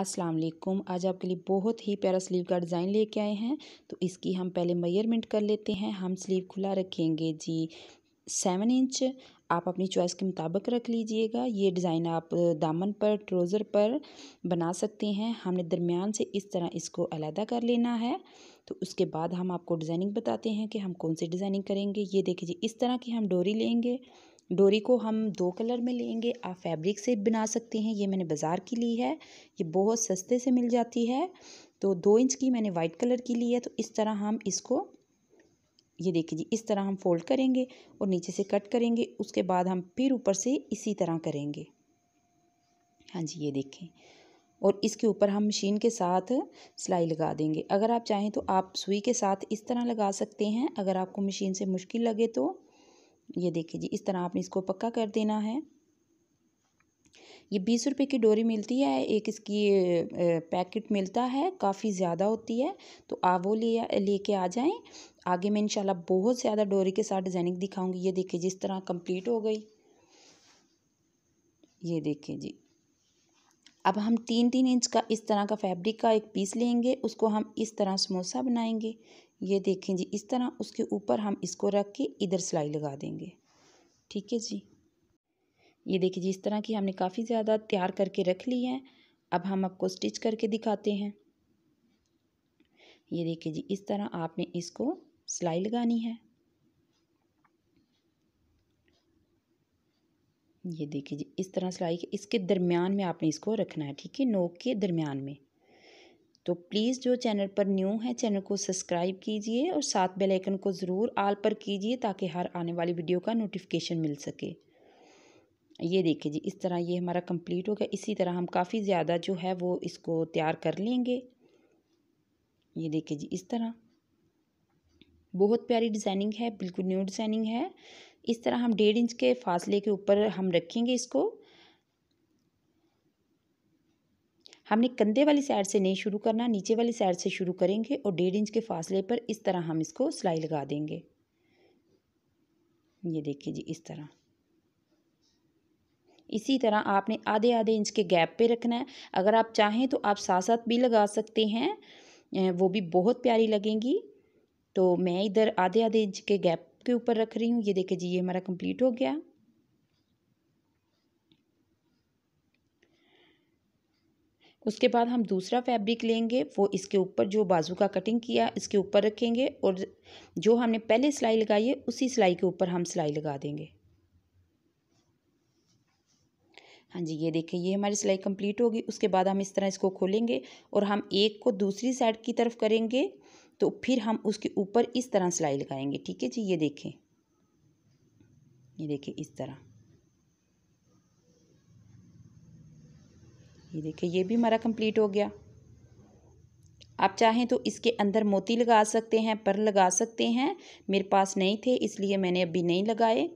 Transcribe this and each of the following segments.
अस्सलाम वालेकुम आज आपके लिए बहुत ही प्यारा स्लीव का डिज़ाइन लेके आए हैं तो इसकी हम पहले मेयरमेंट कर लेते हैं हम स्लीव खुला रखेंगे जी सेवन इंच आप अपनी चॉइस के मुताबिक रख लीजिएगा ये डिज़ाइन आप दामन पर ट्रोज़र पर बना सकते हैं हमने दरमियान से इस तरह इसको अलहदा कर लेना है तो उसके बाद हम आपको डिज़ाइनिंग बताते हैं कि हम कौन सी डिज़ाइनिंग करेंगे ये देखिए इस तरह की हम डोरी लेंगे डोरी को हम दो कलर में लेंगे आप फैब्रिक से बना सकते हैं ये मैंने बाज़ार की ली है ये बहुत सस्ते से मिल जाती है तो दो इंच की मैंने वाइट कलर की ली है तो इस तरह हम इसको ये देखिए जी इस तरह हम फोल्ड करेंगे और नीचे से कट करेंगे उसके बाद हम फिर ऊपर से इसी तरह करेंगे हाँ जी ये देखें और इसके ऊपर हम मशीन के साथ सिलाई लगा देंगे अगर आप चाहें तो आप सुई के साथ इस तरह लगा सकते हैं अगर आपको मशीन से मुश्किल लगे तो ये देखिए जी इस तरह आपने इसको पक्का कर देना है ये बीस रुपए की डोरी मिलती है एक इसकी पैकेट मिलता है काफ़ी ज़्यादा होती है तो आप वो ले लेके आ जाएं आगे मैं इंशाल्लाह बहुत ज़्यादा डोरी के साथ डिज़ाइनिंग दिखाऊंगी ये देखिए जिस तरह कंप्लीट हो गई ये देखिए जी अब हम तीन तीन इंच का इस तरह का फैब्रिक का एक पीस लेंगे उसको हम इस तरह समोसा बनाएंगे ये देखें जी इस तरह उसके ऊपर हम इसको रख के इधर सिलाई लगा देंगे ठीक है जी ये देखिए जी इस तरह की हमने काफ़ी ज़्यादा तैयार करके रख ली है अब हम आपको स्टिच करके दिखाते हैं ये देखिए जी इस तरह आपने इसको सिलाई लगानी है ये देखिए जी इस तरह सिलाई के इसके दरमियान में आपने इसको रखना है ठीक है नोक के दरमियान में तो प्लीज़ जो चैनल पर न्यू है चैनल को सब्सक्राइब कीजिए और साथ बेल आइकन को ज़रूर आल पर कीजिए ताकि हर आने वाली वीडियो का नोटिफिकेशन मिल सके ये देखिए जी इस तरह ये हमारा कंप्लीट हो गया इसी तरह हम काफ़ी ज़्यादा जो है वो इसको तैयार कर लेंगे ये देखिए जी इस तरह बहुत प्यारी डिज़ाइनिंग है बिल्कुल न्यू डिज़ाइनिंग है इस तरह हम डेढ़ इंच के फासले के ऊपर हम रखेंगे इसको हमने कंधे वाली साइड से नहीं शुरू करना नीचे वाली साइड से शुरू करेंगे और डेढ़ इंच के फासले पर इस तरह हम इसको सिलाई लगा देंगे ये देखिए जी इस तरह इसी तरह आपने आधे आधे इंच के गैप पे रखना है अगर आप चाहें तो आप साथ साथ भी लगा सकते हैं वो भी बहुत प्यारी लगेंगी तो मैं इधर आधे आधे इंच के गैप के ऊपर रख रही हूँ ये देखिए जी ये हमारा कंप्लीट हो गया उसके बाद हम दूसरा फैब्रिक लेंगे वो इसके ऊपर जो बाजू का कटिंग किया इसके ऊपर रखेंगे और जो हमने पहले सिलाई लगाई है उसी सिलाई के ऊपर हम सिलाई लगा देंगे हाँ जी ये देखें ये हमारी सिलाई कंप्लीट होगी उसके बाद हम इस तरह इसको खोलेंगे और हम एक को दूसरी साइड की तरफ करेंगे तो फिर हम उसके ऊपर इस तरह सिलाई लगाएंगे ठीक है जी ये देखें ये देखें इस तरह ये देखिए ये भी हमारा कंप्लीट हो गया आप चाहें तो इसके अंदर मोती लगा सकते हैं पर लगा सकते हैं मेरे पास नहीं थे इसलिए मैंने अभी नहीं लगाए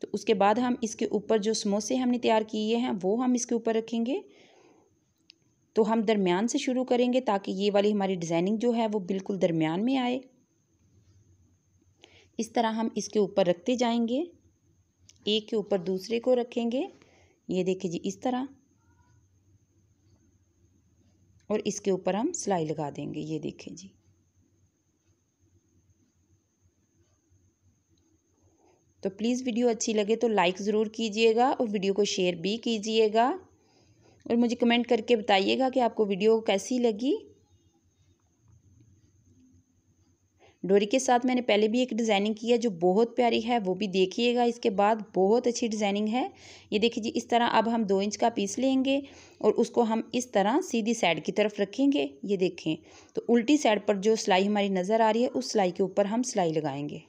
तो उसके बाद हम इसके ऊपर जो समोसे हमने तैयार किए हैं वो हम इसके ऊपर रखेंगे तो हम दरमियान से शुरू करेंगे ताकि ये वाली हमारी डिज़ाइनिंग जो है वो बिल्कुल दरमियान में आए इस तरह हम इसके ऊपर रखते जाएंगे एक के ऊपर दूसरे को रखेंगे ये देखिए जी इस तरह और इसके ऊपर हम सिलाई लगा देंगे ये देखें जी तो प्लीज़ वीडियो अच्छी लगे तो लाइक ज़रूर कीजिएगा और वीडियो को शेयर भी कीजिएगा और मुझे कमेंट करके बताइएगा कि आपको वीडियो कैसी लगी डोरी के साथ मैंने पहले भी एक डिज़ाइनिंग की है जो बहुत प्यारी है वो भी देखिएगा इसके बाद बहुत अच्छी डिज़ाइनिंग है ये देखिए जी इस तरह अब हम दो इंच का पीस लेंगे और उसको हम इस तरह सीधी साइड की तरफ रखेंगे ये देखें तो उल्टी साइड पर जो सिलाई हमारी नज़र आ रही है उस सिलाई के ऊपर हम सिलाई लगाएंगे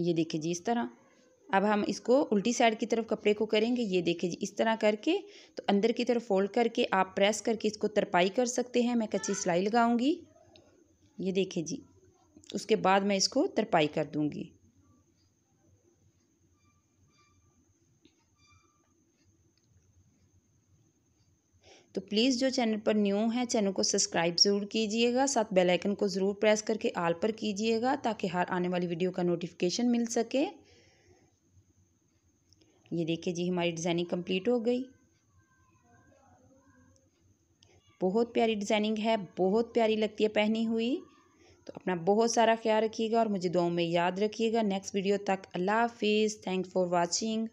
ये देखिए जी इस तरह अब हम इसको उल्टी साइड की तरफ कपड़े को करेंगे ये देखें जी इस तरह करके तो अंदर की तरफ फोल्ड करके आप प्रेस करके इसको तरपाई कर सकते हैं मैं कच्ची सिलाई लगाऊंगी ये देखें जी उसके बाद मैं इसको तरपाई कर दूंगी तो प्लीज़ जो चैनल पर न्यू है चैनल को सब्सक्राइब ज़रूर कीजिएगा साथ बेल आइकन को ज़रूर प्रेस करके आल पर कीजिएगा ताकि हर आने वाली वीडियो का नोटिफिकेशन मिल सके ये देखिए जी हमारी डिज़ाइनिंग कंप्लीट हो गई बहुत प्यारी डिज़ाइनिंग है बहुत प्यारी लगती है पहनी हुई तो अपना बहुत सारा ख्याल रखिएगा और मुझे दो में याद रखिएगा नेक्स्ट वीडियो तक अल्लाह हाफिज़ थैंक्स फॉर वॉचिंग